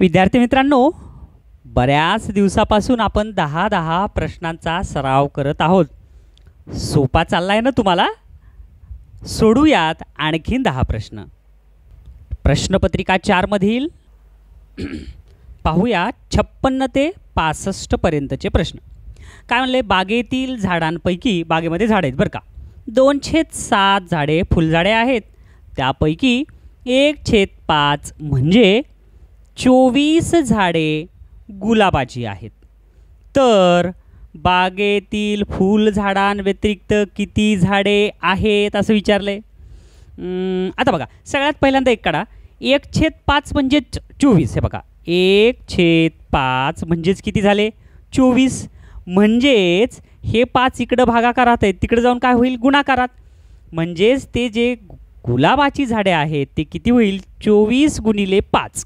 विद्यार्थी मित्रांनो बऱ्याच दिवसापासून आपण दहा दहा प्रश्नांचा सराव करत आहोत सोपा चालला आहे ना तुम्हाला सोडूयात आणखीन दहा प्रश्न प्रश्नपत्रिका चारमधील पाहूया छप्पन्न ते पासष्टपर्यंतचे प्रश्न काय म्हणले बागेतील झाडांपैकी बागेमध्ये झाडे आहेत बरं का दोन छेद सात झाडे फुलझाडे आहेत त्यापैकी एक छेद पाच म्हणजे चोवीस झाडे गुलाबाची आहेत तर बागेतील फुलझाडांव्यतिरिक्त किती झाडे आहेत असं विचारले आता बघा सगळ्यात पहिल्यांदा एक काढा एक छेद पाच म्हणजे चोवीस हे बघा एक छेद पाच म्हणजेच किती झाले चोवीस म्हणजेच हे पाच इकडं भागाकारात आहेत तिकडे जाऊन काय होईल गुणाकारात म्हणजेच ते जे गुलाबाची झाडे आहेत ते किती होईल चोवीस गुणिले पाच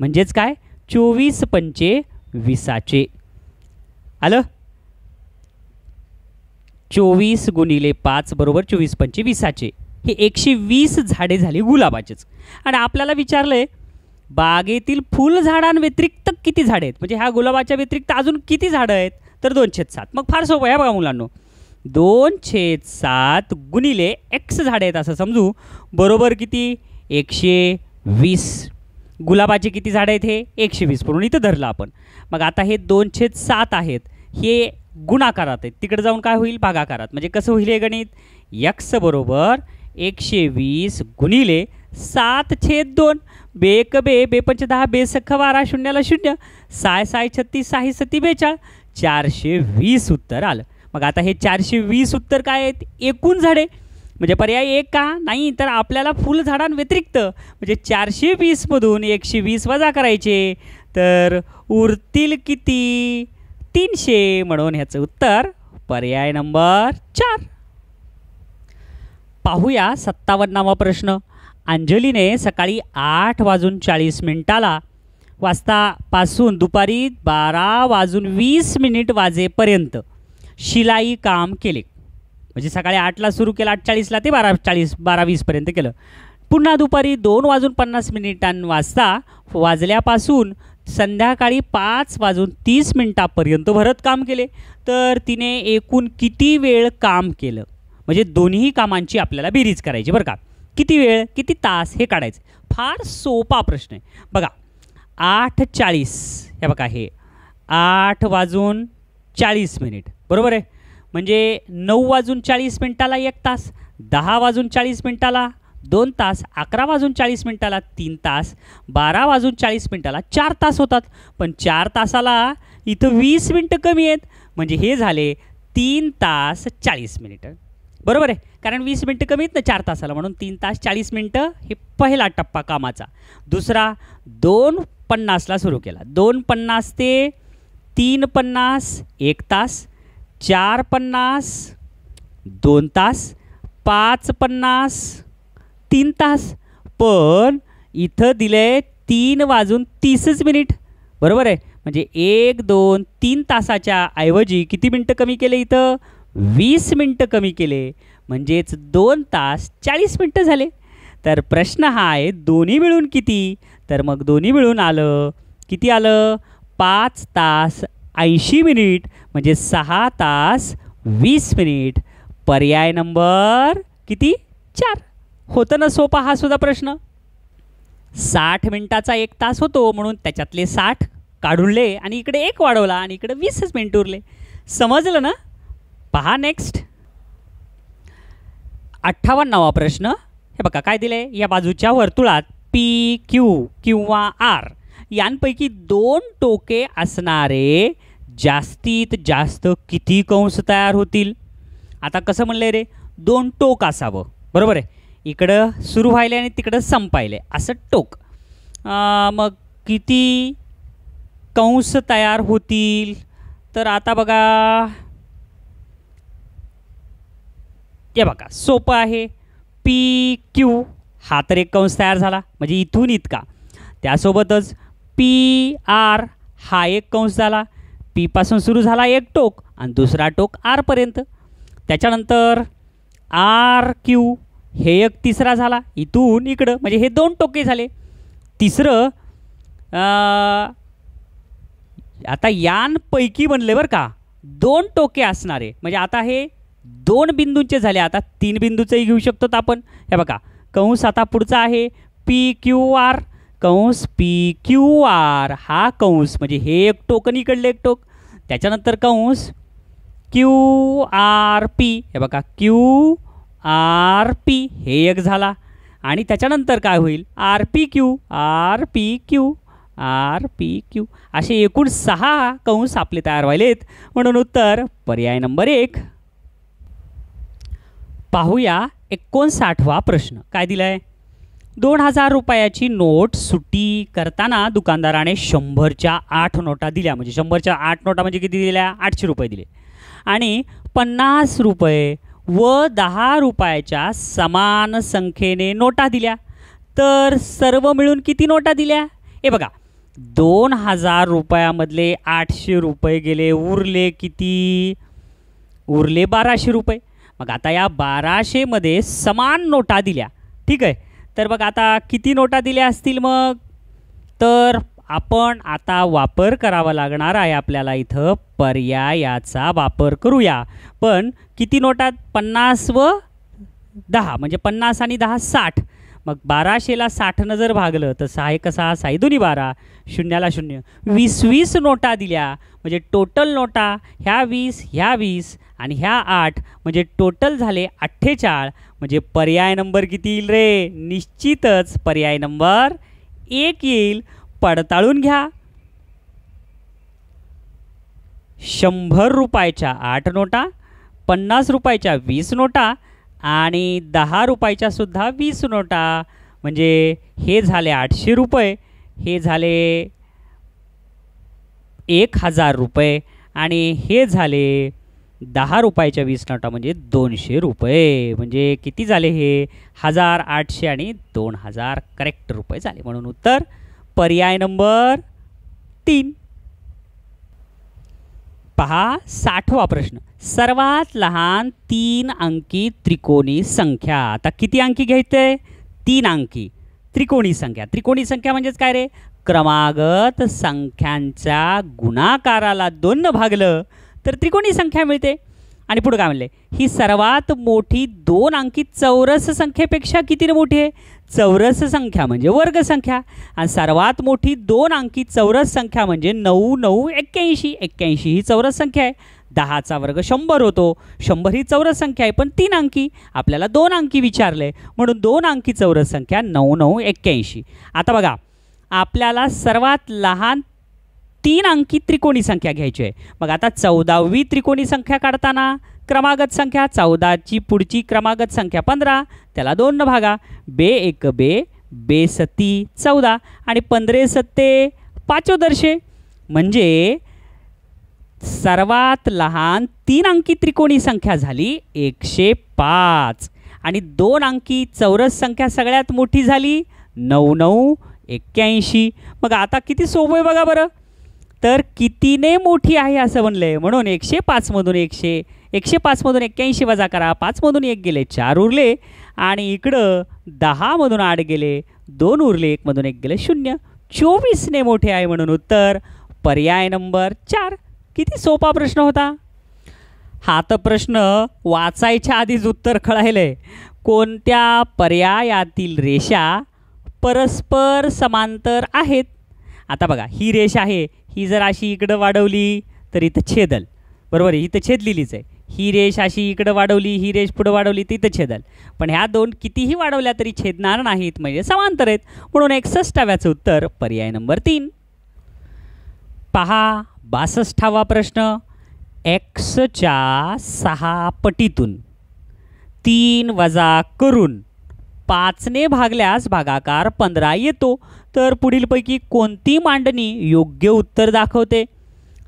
म्हणजेच काय चोवीस पंचे विसाचे आलं चोवीस गुणिले पाच बरोबर चोवीस पंचे विसाचे हे एकशे वीस झाडे झाली गुलाबाचेच आणि आपल्याला विचारलं आहे बागेतील फुलझाडांव्यतिरिक्त किती झाडे आहेत म्हणजे ह्या गुलाबाच्या व्यतिरिक्त अजून किती झाडं आहेत तर दोनशे सात मग फार सोपं आहे बघा मुलांनो दोन छेद सात गुणिले एक्स झाडे आहेत असं समजू बरोबर किती एकशे वीस गुलाबाचे किती झाडं आहेत हे एकशे वीस म्हणून इथं धरलं आपण मग आता हे दोन दोनशे सात आहेत हे गुणाकारात आहेत तिकडे जाऊन काय होईल भागाकारात म्हणजे कसं होईल हे गणित यक्स बरोबर एकशे वीस गुणिले सात छेद दोन बेक बे बेपंच दहा बेसख्ख बारा शून्याला शून्य साय साय छत्तीस साही सती बेचाळ चारशे वीस उत्तर आलं मग आता हे चारशे वीस उत्तर काय आहेत एकूण झाडे म्हणजे पर्याय एक का नाही तर आपल्याला फुलझाडांव्यतिरिक्त म्हणजे चारशे वीसमधून एकशे वीस वजा करायचे तर उरतील किती तीनशे म्हणून ह्याचं उत्तर पर्याय नंबर चार पाहूया सत्तावन्नावा प्रश्न अंजलीने सकाळी आठ वाजून चाळीस मिनिटाला वाजतापासून दुपारी बारा वाजून वीस मिनिट वाजेपर्यंत शिलाई काम केले म्हणजे सकाळी आठला सुरू केलं आठ ते बारा चाळीस बारा वीसपर्यंत केलं पुन्हा दुपारी दोन वाजून पन्नास मिनिटां वाजता वाजल्यापासून संध्याकाळी पाच वाजून तीस मिनिटापर्यंत भरत काम केले तर तिने एकूण किती वेळ काम केलं म्हणजे दोन्ही कामांची आपल्याला बेरीज करायची बरं का किती वेळ किती तास हे काढायचं फार सोपा प्रश्न आहे बघा आठ चाळीस हे बघा हे आठ वाजून चाळीस मिनिट बरोबर आहे म्हणजे नऊ वाजून चाळीस मिनिटाला एक तास दहा वाजून चाळीस मिनिटाला दोन तास अकरा वाजून चाळीस मिनिटाला तीन तास बारा वाजून चाळीस मिनटाला चार तास होतात पण चार तासाला इथं वीस मिनटं कमी आहेत म्हणजे हे झाले तीन तास चाळीस मिनिटं बरोबर आहे कारण वीस मिनटं कमी आहेत ना चार तासाला म्हणून तीन तास चाळीस मिनटं हे पहिला टप्पा कामाचा दुसरा दोन पन्नासला सुरू केला दोन पन्नास ते तीन पन्नास एक तास चार पन्नास दोन तास पाच पन्नास तीन तास पण इथं दिलं आहे तीन वाजून तीसच मिनिट बरोबर आहे म्हणजे एक दोन तीन तासाच्या ऐवजी किती मिनटं कमी केले इथं वीस मिनटं कमी केले म्हणजेच दोन तास चाळीस मिनटं झाले तर प्रश्न हा आहे दोन्ही मिळून किती तर मग दोन्ही मिळून आलं किती आलं पाच तास ऐंशी मिनिट म्हणजे सहा तास वीस मिनिट पर्याय नंबर किती चार होतं ना सोपा हा सुद्धा प्रश्न साठ मिनिटाचा एक तास होतो म्हणून त्याच्यातले साठ काढूनले आणि इकडे एक वाढवला आणि इकडे वीसच मिनिट उरले समजलं ना पहा नेक्स्ट अठ्ठावन्नावा प्रश्न हे बघा काय दिले या बाजूच्या वर्तुळात पी क्यू किंवा आर यांपैकी दोन टोके असणारे जास्तीत जास्त किती कंस तयार होतील आता कसं म्हणलं आहे रे दोन टोक असावं बरोबर आहे इकडं सुरू व्हायले आणि तिकडं संपायलं आहे असं टोक मग किती कंस तयार होतील तर आता बघा हे बघा सोपं आहे पी क्यू हा तर एक कंस तयार झाला म्हणजे इथून इतका त्यासोबतच पी आर हा एक कंस झाला पीपासून सुरू झाला एक टोक आणि दुसरा टोक आरपर्यंत त्याच्यानंतर आर क्यू हे एक तिसरा झाला इथून इकडं म्हणजे हे दोन टोके झाले तिसरं आता यांपैकी बनले बरं का दोन टोके असणारे म्हणजे आता हे दोन बिंदूंचे झाले आता तीन बिंदूचंही घेऊ शकतो आपण हे बघा कंस आता पुढचा आहे पी क्यू आर कंस पी क्यू आर हा कंस म्हणजे हे एक टोकन इकडले एक टोक त्याच्यानंतर कंस क्यू आर पी हे बघा क्यू आर पी हे एक झाला आणि त्याच्यानंतर काय होईल R P Q R P Q R P Q असे एकूण सहा कंस आपले तयार व्हायलेत म्हणून उत्तर पर्याय नंबर एक पाहूया एकोणसाठवा प्रश्न काय दिलाय दोन हजार रुपयाची नोट सुट्टी करताना दुकानदाराने शंभरच्या आठ नोटा दिल्या म्हणजे शंभरच्या आठ नोटा म्हणजे किती दिल्या आठशे रुपये दिले आणि पन्नास रुपये व दहा रुपयाच्या समान संख्येने नोटा दिल्या तर सर्व मिळून किती नोटा दिल्या हे बघा दोन हजार रुपयामधले आठशे रुपये गेले उरले किती उरले बाराशे रुपये मग आता या बाराशेमध्ये समान नोटा दिल्या ठीक आहे तर बघ आता किती नोटा दिल्या असतील मग तर आपण आता वापर करावा लागणार आहे आपल्याला इथं पर्यायाचा वापर करूया पण किती नोटा पन्नास व दहा म्हणजे पन्नास आणि दहा साठ मग बाराशेला साठनं जर भागलं तर सहा एक सहा साई दोन्ही बारा शून्याला शून्य वीस वीस नोटा दिल्या म्हणजे टोटल नोटा ह्या वीस ह्या वीस आणि ह्या आठ म्हणजे टोटल झाले अठ्ठेचाळ म्हणजे पर्याय नंबर किती येईल रे निश्चितच पर्याय नंबर एक येईल पडताळून घ्या शंभर रुपयाच्या आठ नोटा पन्नास रुपयाच्या वीस नोटा आणि दहा रुपयाच्या सुद्धा वीस नोटा म्हणजे हे झाले आठशे रुपये हे झाले एक हजार रुपये आणि हे झाले दहा रुपयाच्या वीस नोटा म्हणजे दोनशे रुपये म्हणजे किती झाले हे हजार आठशे आणि दोन हजार करेक्ट रुपये झाले म्हणून उत्तर पर्याय नंबर तीन पहा साठवा प्रश्न सर्वात लहान तीन अंकी त्रिकोणी संख्या आता किती अंकी घ्यायचंय तीन अंकी त्रिकोणी संख्या त्रिकोणी संख्या म्हणजेच काय रे क्रमागत संख्यांच्या गुणाकाराला दोन भागलं तर त्रिकोणी संख्या मिळते आणि पुढं काय म्हणले ही सर्वात मोठी दोन अंकी चौरस संख्येपेक्षा किती मोठी आहे चौरस संख्या म्हणजे वर्गसंख्या आणि सर्वात मोठी दोन अंकी चौरस संख्या म्हणजे नऊ नऊ एक्क्याऐंशी एक्क्याऐंशी ही चौरस संख्या आहे दहाचा वर्ग शंभर होतो शंभर ही चौरस संख्या आहे पण तीन अंकी आपल्याला दोन अंकी विचारले म्हणून दोन अंकी चौरस संख्या नऊ नऊ एक्क्याऐंशी आता बघा आपल्याला सर्वात लहान तीन अंकी त्रिकोणी संख्या घ्यायची आहे मग आता चौदावी त्रिकोणी संख्या काढताना क्रमागत संख्या चौदाची पुढची क्रमागत संख्या पंधरा त्याला दोन भागा बे एक बे बे सती चौदा आणि पंधरे सत्ते पाचोदर्शे म्हणजे सर्वात लहान तीन अंकी त्रिकोणी संख्या झाली एकशे पाच आणि दोन अंकी चौरस संख्या सगळ्यात मोठी झाली नऊ नऊ एक्क्याऐंशी मग आता किती सोपं आहे बघा बरं तर कितीने मोठी आहे असं म्हणलं आहे म्हणून एकशे पाचमधून एकशे एकशे पाचमधून एक्क्याऐंशी वजा करा पाचमधून एक गेले चार उरले आणि इकडं दहामधून आठ गेले दोन उरले एकमधून एक गेले शून्य चोवीसने मोठे आहे म्हणून उत्तर पर्याय नंबर चार किती सोपा प्रश्न होता हा तर प्रश्न वाचायच्या आधीच उत्तर कळायलं आहे कोणत्या पर्यायातील रेषा परस्पर समांतर आहेत आता बघा ही रेष आहे ही जर अशी इकडं वाढवली तर इथं छेदल बरोबर आहे इथं छेदलेलीच आहे ही रेष अशी इकडं वाढवली ही रेष पुढं वाढवली तिथं छेदल पण ह्या दोन कितीही वाढवल्या तरी छेदणार नाहीत म्हणजे समांतर आहेत म्हणून एकसष्टाव्याचं उत्तर पर्याय नंबर तीन पहा बासष्टावा प्रश्न एक्सच्या सहा पटीतून तीन वजा करून पाचने भागल्यास भागाकार पंधरा येतो तर पुढीलपैकी कोणती मांडणी योग्य उत्तर दाखवते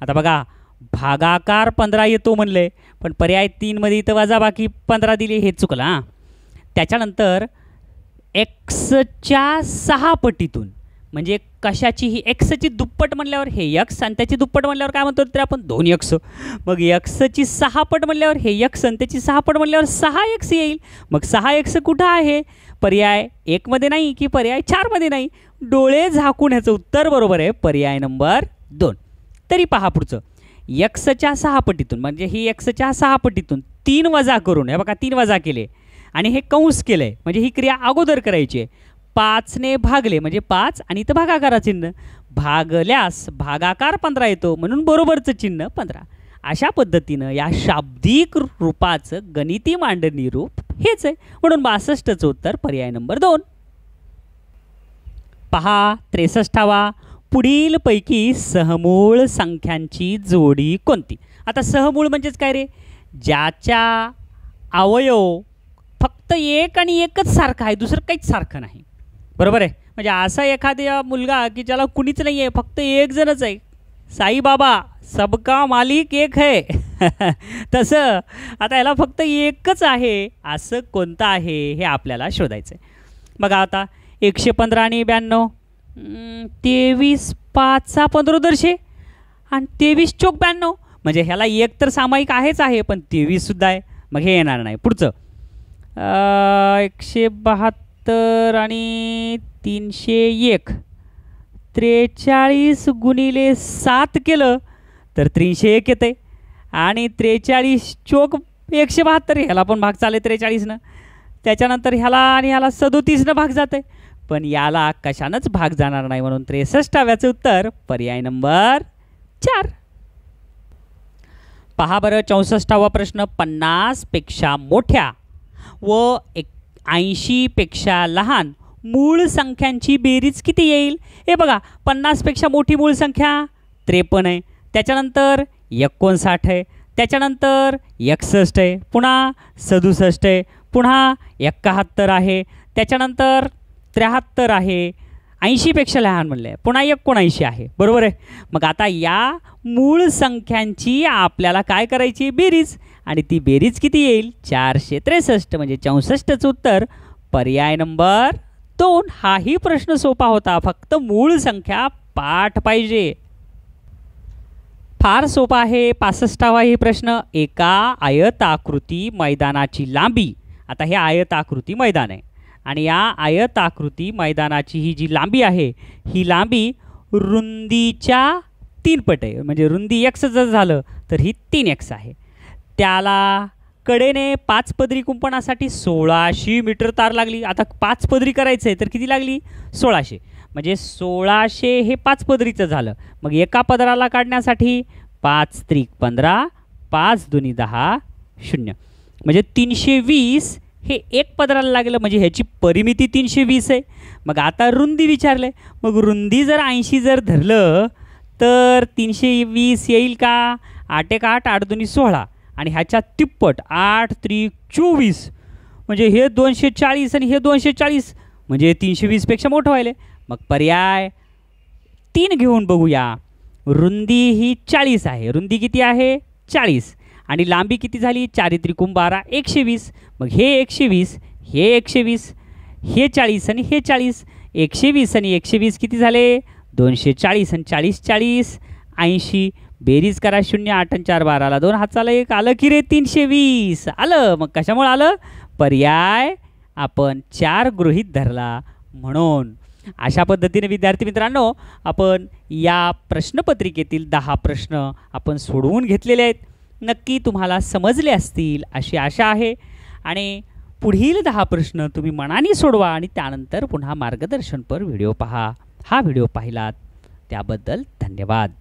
आता बघा भागाकार पंधरा येतो म्हणले पण पर्याय तीनमध्ये इथं बाकी पंधरा दिली हे चुकलं हां त्याच्यानंतर एक्सच्या सहा पटीतून म्हणजे कशाची ही एक्सची दुप्पट म्हणल्यावर हे यक्स आणि त्याची दुप्पट म्हणल्यावर काय म्हणतो तर आपण दोन यक्स मग यक्सची सहा पट म्हणल्यावर हे यक्स आणि त्याची सहा पट म्हणल्यावर सहा यक्स येईल मग सहा यक्स कुठं आहे पर्याय एकमध्ये नाही की पर्याय चारमध्ये नाही डोळे झाकून ह्याचं उत्तर बरोबर आहे पर्याय नंबर दोन तरी पहा पुढचं यक्सच्या सहा पटीतून म्हणजे ही यक्सच्या सहा पटीतून तीन वजा करून हे बघा तीन वजा केले आणि हे कंस केलं आहे म्हणजे ही क्रिया अगोदर करायची आहे पाचने भागले म्हणजे पाच आणि इथं भागाकारा चिन्ह भागल्यास भागाकार पंधरा येतो म्हणून बरोबरचं चिन्ह पंधरा अशा पद्धतीनं या शाब्दिक रूपाचं गणिती मांडणी रूप हेच आहे म्हणून बासष्टचं उत्तर पर्याय नंबर दोन पहा त्रेसष्टावा पुढीलपैकी सहमूळ संख्यांची जोडी कोणती आता सहमूळ म्हणजेच काय रे ज्याच्या अवयव फक्त एक आणि एकच सारखं आहे दुसरं काहीच सारखं नाही बरोबर आहे म्हणजे असा एखादा मुलगा की ज्याला कुणीच नाही आहे फक्त एक जणच आहे साईबाबा सबका मालिक एक है तसं आता याला फक्त एकच आहे असं कोणतं आहे हे आपल्याला शोधायचं आहे बघा आता एकशे पंधरा आणि ब्याण्णव तेवीस पाच सहा दरशे आणि तेवीस चोक ब्याण्णव म्हणजे ह्याला एक तर सामायिक आहेच आहे पण तेवीससुद्धा आहे मग हे येणार नाही पुढचं एकशे बहात्तर आणि तीनशे एक त्रेचाळीस गुणिले सात केलं तर तीनशे एक येते आणि त्रेचाळीस चोक एकशे बहात्तर ह्याला पण भाग चालेल त्रेचाळीसनं त्याच्यानंतर ह्याला आणि ह्याला सदोतीसनं भाग जाते पण याला कशानंच भाग जाणार नाही म्हणून त्रेसष्टाव्याचं उत्तर पर्याय नंबर चार पहा बरं चौसष्टावा प्रश्न पन्नासपेक्षा मोठ्या व एक ऐंशीपेक्षा लहान मूळ संख्यांची बेरीज किती येईल हे बघा पन्नासपेक्षा मोठी मूळ संख्या त्रेपन्न आहे त्याच्यानंतर एकोणसाठ आहे त्याच्यानंतर एकसष्ट आहे पुन्हा सदुसष्ट आहे पुन्हा एक्काहत्तर आहे त्याच्यानंतर त्र्याहत्तर आहे ऐंशीपेक्षा लहान म्हणलं आहे पुन्हा एकोणऐंशी आहे बरोबर आहे मग आता या मूळ संख्यांची आपल्याला काय करायची बेरीज आणि ती बेरीज किती येईल चारशे त्रेसष्ट म्हणजे चौसष्टचं उत्तर पर्याय नंबर दोन हाही प्रश्न सोपा होता फक्त मूळ संख्या पाठ पाहिजे फार सोपा आहे पासष्टावा हे प्रश्न एका आयताकृती मैदानाची लांबी आता हे आयताकृती मैदान आहे आणि या आयताकृती मैदानाची ही जी लांबी आहे ही लांबी रुंदीच्या तीन पट आहे म्हणजे रुंदी एक्स जर झालं तर ही तीन एक्स आहे त्याला कडेने पाच पदरी कुंपणासाठी सोळाशे मीटर तार लागली आता पाच पदरी करायचं आहे तर किती लागली सोळाशे म्हणजे सोळाशे हे पाच पदरीचं झालं मग एका पदराला काढण्यासाठी पाच त्रिक पंधरा पाच दोन्ही दहा शून्य म्हणजे तीनशे वीस हे एक पदराला लागलं म्हणजे ह्याची परिमिती तीनशे वीस आहे मग आता रुंदी विचारले मग रुंदी जर ऐंशी जर धरलं तर तीनशे वीस येईल का आठ एक आठ आठ दोन्ही सोळा आणि ह्याच्या तिप्पट आठ त्री चोवीस म्हणजे हे दोनशे चाळीस आणि हे दोनशे चाळीस म्हणजे तीनशे वीसपेक्षा मोठं व्हायले मग पर्याय तीन घेऊन बघूया रुंदी ही चाळीस आहे रुंदी किती आहे चाळीस आणि लांबी किती झाली चारी बारा एकशे वीस मग हे एकशे वीस हे एकशे वीस हे चाळीस आणि हे चाळीस एकशे वीस आणि एकशे वीस किती झाले दोनशे चाळीस आणि चाळीस चाळीस ऐंशी बेरीज करा शून्य आठ आणि चार बाराला दोन हाताला एक आलं की रे तीनशे वीस आलं मग कशामुळे आलं पर्याय आपण चार गृहीत धरला म्हणून अशा पद्धतीने विद्यार्थी मित्रांनो आपण या प्रश्नपत्रिकेतील दहा प्रश्न आपण सोडवून घेतलेले आहेत नक्की तुम्हाला समजले असतील अशी आशा आहे आणि पुढील दहा प्रश्न तुम्ही मनाने सोडवा आणि त्यानंतर पुन्हा मार्गदर्शनपर व्हिडिओ पहा हा व्हिडिओ पाहिलात त्याबद्दल धन्यवाद